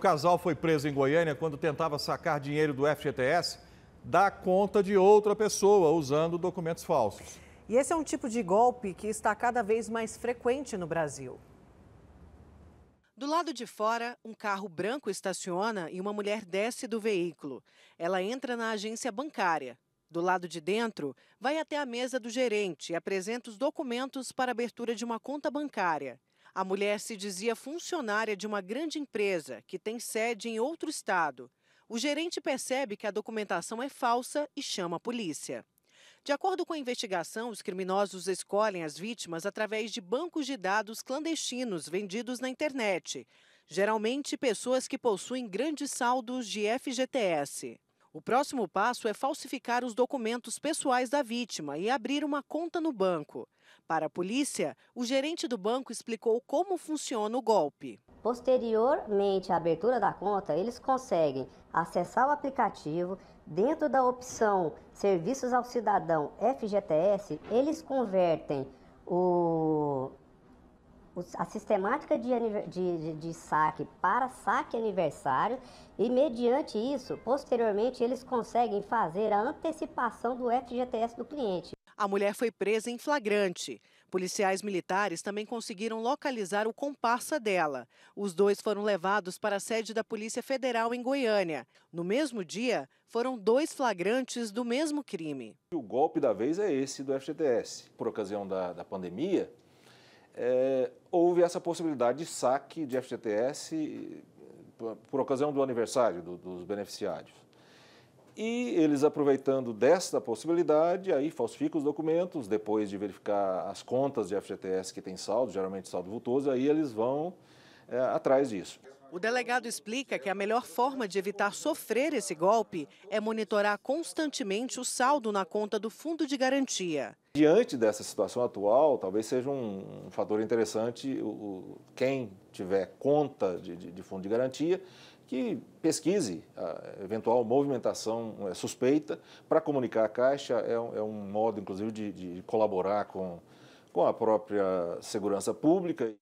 casal foi preso em Goiânia quando tentava sacar dinheiro do FGTS da conta de outra pessoa usando documentos falsos. E esse é um tipo de golpe que está cada vez mais frequente no Brasil. Do lado de fora, um carro branco estaciona e uma mulher desce do veículo. Ela entra na agência bancária. Do lado de dentro, vai até a mesa do gerente e apresenta os documentos para abertura de uma conta bancária. A mulher se dizia funcionária de uma grande empresa que tem sede em outro estado. O gerente percebe que a documentação é falsa e chama a polícia. De acordo com a investigação, os criminosos escolhem as vítimas através de bancos de dados clandestinos vendidos na internet, geralmente pessoas que possuem grandes saldos de FGTS. O próximo passo é falsificar os documentos pessoais da vítima e abrir uma conta no banco. Para a polícia, o gerente do banco explicou como funciona o golpe. Posteriormente à abertura da conta, eles conseguem acessar o aplicativo. Dentro da opção Serviços ao Cidadão FGTS, eles convertem o a sistemática de, de, de, de, saque para saque aniversário e, mediante isso, posteriormente eles conseguem fazer a antecipação do FGTS do cliente. A mulher foi presa em flagrante. Policiais militares também conseguiram localizar o comparsa dela. Os dois foram levados para a sede da Polícia Federal em Goiânia. No mesmo dia, foram dois flagrantes do mesmo crime. O golpe da vez é esse do FGTS. Por ocasião da, da pandemia, é, houve essa possibilidade de saque de FGTS eh, por, ocasião do aniversário do, dos beneficiários. E eles, aproveitando desta possibilidade, aí falsificam os documentos, depois de verificar as contas de FGTS que tem saldo, geralmente saldo vultoso, aí eles vão é, atrás disso. O delegado explica que a melhor forma de evitar sofrer esse golpe é monitorar constantemente o saldo na conta do fundo de garantia. Diante dessa situação atual, talvez seja um, fator interessante o, quem tiver conta de, de, de, fundo de garantia que pesquise a eventual movimentação é, suspeita para comunicar à Caixa. É, é um modo, inclusive, de, de colaborar com, com a própria segurança pública.